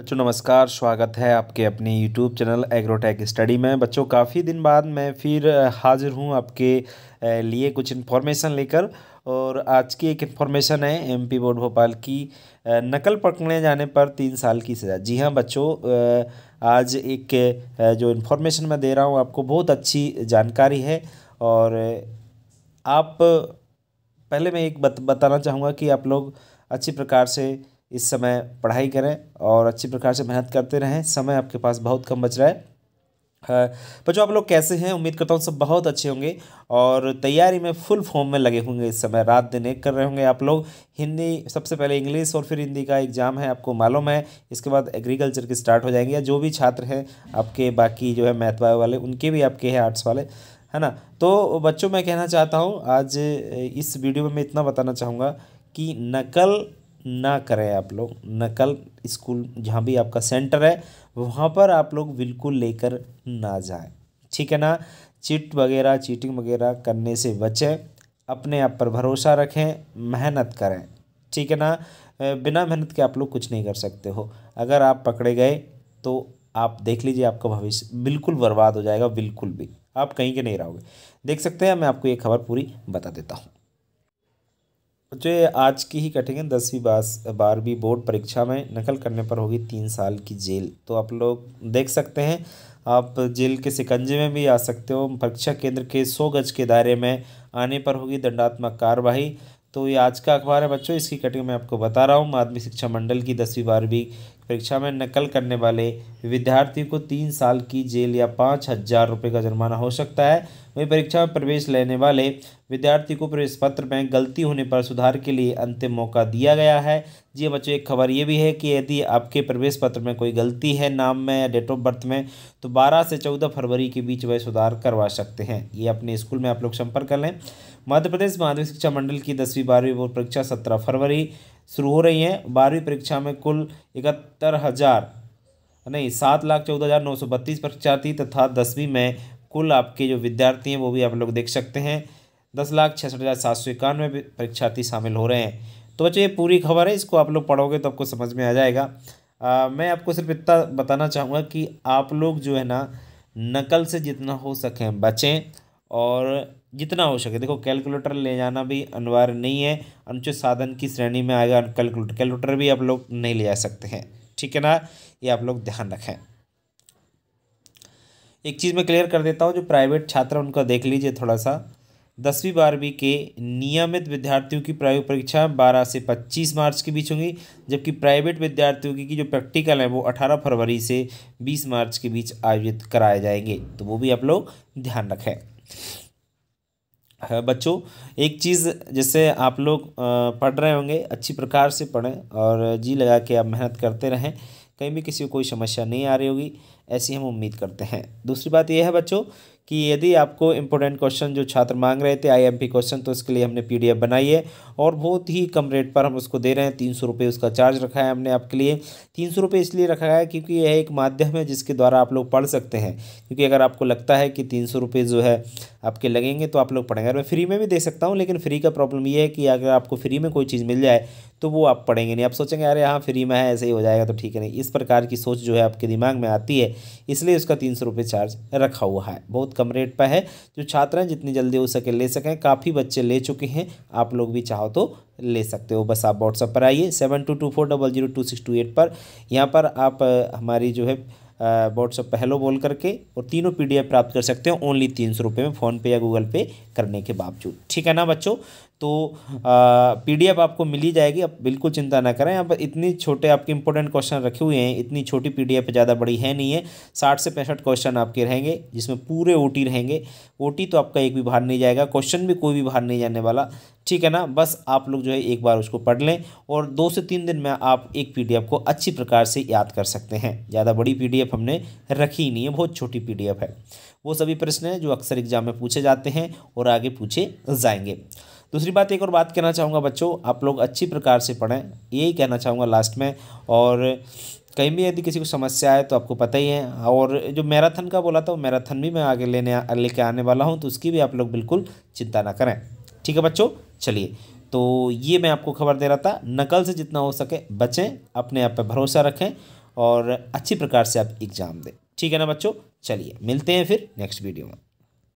बच्चों नमस्कार स्वागत है आपके अपने YouTube चैनल एग्रोटेक स्टडी में बच्चों काफ़ी दिन बाद मैं फिर हाज़िर हूँ आपके लिए कुछ इन्फॉर्मेशन लेकर और आज की एक इन्फॉर्मेशन है एमपी बोर्ड भोपाल की नकल पकड़ने जाने पर तीन साल की सज़ा जी हाँ बच्चों आज एक जो इन्फॉर्मेशन मैं दे रहा हूँ आपको बहुत अच्छी जानकारी है और आप पहले मैं एक बत, बताना चाहूँगा कि आप लोग अच्छी प्रकार से इस समय पढ़ाई करें और अच्छी प्रकार से मेहनत करते रहें समय आपके पास बहुत कम बच रहा है बच्चों आप लोग कैसे हैं उम्मीद करता हूँ सब बहुत अच्छे होंगे और तैयारी में फुल फॉर्म में लगे होंगे इस समय रात दिन एक कर रहे होंगे आप लोग हिंदी सबसे पहले इंग्लिश और फिर हिंदी का एग्ज़ाम है आपको मालूम है इसके बाद एग्रीकल्चर की स्टार्ट हो जाएंगे या जो भी छात्र हैं आपके बाकी जो है मैथ वाले उनके भी आपके हैं आर्ट्स वाले है ना तो बच्चों मैं कहना चाहता हूँ आज इस वीडियो में मैं इतना बताना चाहूँगा कि नकल ना करें आप लोग नकल स्कूल जहाँ भी आपका सेंटर है वहाँ पर आप लोग बिल्कुल लेकर ना जाएं ठीक है ना चिट वगैरह चीटिंग वगैरह करने से बचें अपने आप पर भरोसा रखें मेहनत करें ठीक है ना बिना मेहनत के आप लोग कुछ नहीं कर सकते हो अगर आप पकड़े गए तो आप देख लीजिए आपका भविष्य बिल्कुल बर्बाद हो जाएगा बिल्कुल भी आप कहीं के नहीं रहोगे देख सकते हैं मैं आपको ये खबर पूरी बता देता हूँ जो आज की ही है दसवीं बार बारहवीं बोर्ड परीक्षा में नकल करने पर होगी तीन साल की जेल तो आप लोग देख सकते हैं आप जेल के सिकंजे में भी आ सकते हो परीक्षा केंद्र के सौ गज के दायरे में आने पर होगी दंडात्मक कार्यवाही तो ये आज का अखबार है बच्चों इसकी कटिंग मैं आपको बता रहा हूँ माध्यमिक शिक्षा मंडल की दसवीं बारहवीं परीक्षा में नकल करने वाले विद्यार्थी को तीन साल की जेल या पाँच हजार रुपये का जुर्माना हो सकता है वहीं परीक्षा में प्रवेश लेने वाले विद्यार्थी को प्रवेश पत्र में गलती होने पर सुधार के लिए अंतिम मौका दिया गया है जी हाँ बच्चों एक खबर ये भी है कि यदि आपके प्रवेश पत्र में कोई गलती है नाम में या डेट ऑफ बर्थ में तो 12 से 14 फरवरी के बीच वह सुधार करवा सकते हैं ये अपने स्कूल में आप लोग संपर्क कर लें मध्य प्रदेश माध्यमिक शिक्षा मंडल की दसवीं बारहवीं बोर्ड परीक्षा सत्रह फरवरी शुरू हो रही हैं बारहवीं परीक्षा में कुल इकहत्तर हज़ार नहीं सात लाख चौदह हज़ार नौ सौ बत्तीस परीक्षार्थी तथा दसवीं में कुल आपके जो विद्यार्थी हैं वो भी आप लोग देख सकते हैं दस लाख छसठ हज़ार सात सौ इक्यानवे परीक्षार्थी शामिल हो रहे हैं तो बच्चों ये पूरी खबर है इसको आप लोग पढ़ोगे तो आपको समझ में आ जाएगा आ, मैं आपको सिर्फ इतना बताना चाहूँगा कि आप लोग जो है ना नकल से जितना हो सकें बचें और जितना हो सके देखो कैलकुलेटर ले जाना भी अनिवार्य नहीं है अनुचित साधन की श्रेणी में आएगा कैलकुलेटर कैलकुलेटर भी आप लोग नहीं ले जा सकते हैं ठीक है ना ये आप लोग ध्यान रखें एक चीज़ मैं क्लियर कर देता हूँ जो प्राइवेट छात्र उनका देख लीजिए थोड़ा सा दसवीं बारहवीं के नियमित विद्यार्थियों की प्रायोगिक परीक्षा बारह से पच्चीस मार्च के बीच होंगी जबकि प्राइवेट विद्यार्थियों की जो प्रैक्टिकल है वो अठारह फरवरी से बीस मार्च के बीच आयोजित कराए जाएंगे तो वो भी आप लोग ध्यान रखें बच्चों एक चीज़ जैसे आप लोग पढ़ रहे होंगे अच्छी प्रकार से पढ़ें और जी लगा के आप मेहनत करते रहें कहीं भी किसी को कोई समस्या नहीं आ रही होगी ऐसी हम उम्मीद करते हैं दूसरी बात यह है बच्चों कि यदि आपको इंपॉर्टेंट क्वेश्चन जो छात्र मांग रहे थे आईएमपी क्वेश्चन तो उसके लिए हमने पीडीएफ बनाई है और बहुत ही कम रेट पर हम उसको दे रहे हैं तीन सौ रुपये उसका चार्ज रखा है हमने आपके लिए तीन सौ रुपये इसलिए रखा है क्योंकि यह एक माध्यम है जिसके द्वारा आप लोग पढ़ सकते हैं क्योंकि अगर आपको लगता है कि तीन सौ रुपये जो है आपके लगेंगे तो आप लोग पढ़ेंगे मैं फ्री में भी दे सकता हूँ लेकिन फ्री का प्रॉब्लम ये है कि अगर आपको फ्री में कोई चीज़ मिल जाए तो वो आप पढ़ेंगे नहीं आप सोचेंगे अरे हाँ फ्री में है ऐसे ही हो जाएगा तो ठीक है नहीं इस प्रकार की सोच जो है आपके दिमाग में आती है इसलिए उसका तीन सौ रुपये चार्ज रखा हुआ है बहुत कम रेट पर है जो छात्र हैं जितनी जल्दी हो सके ले सकें काफ़ी बच्चे ले चुके हैं आप लोग भी चाहो तो ले सकते हो बस आप व्हाट्सअप पर आइए seven two two four double zero two six two eight पर यहाँ पर आप हमारी जो है व्हाट्सअप पर हेलो बोल करके और तीनों एफ प्राप्त कर सकते हो ओनली तीन सौ रुपये में फ़ोनपे या गूगल पे करने के बावजूद ठीक है ना बच्चों तो पीडीएफ आपको मिली जाएगी आप बिल्कुल चिंता ना करें आप इतनी छोटे आपके इंपॉर्टेंट क्वेश्चन रखे हुए हैं इतनी छोटी पीडीएफ ज़्यादा बड़ी है नहीं है साठ से पैंसठ क्वेश्चन आपके रहेंगे जिसमें पूरे टी रहेंगे टी तो आपका एक भी बाहर नहीं जाएगा क्वेश्चन भी कोई भी बाहर नहीं जाने वाला ठीक है ना बस आप लोग जो है एक बार उसको पढ़ लें और दो से तीन दिन में आप एक पीडीएफ को अच्छी प्रकार से याद कर सकते हैं ज़्यादा बड़ी पीडीएफ हमने रखी ही नहीं है बहुत छोटी पीडीएफ है वो सभी प्रश्न हैं जो अक्सर एग्जाम में पूछे जाते हैं और आगे पूछे जाएंगे दूसरी बात एक और बात कहना चाहूँगा बच्चों आप लोग अच्छी प्रकार से पढ़ें यही कहना चाहूँगा लास्ट में और कहीं भी यदि किसी को समस्या आए तो आपको पता ही है और जो मैराथन का बोला था वो मैराथन भी मैं आगे लेने लेके आने वाला हूँ तो उसकी भी आप लोग बिल्कुल चिंता ना करें ठीक है बच्चों चलिए तो ये मैं आपको खबर दे रहा था नकल से जितना हो सके बचें अपने आप पर भरोसा रखें और अच्छी प्रकार से आप एग्ज़ाम दें ठीक है ना बच्चों चलिए मिलते हैं फिर नेक्स्ट वीडियो में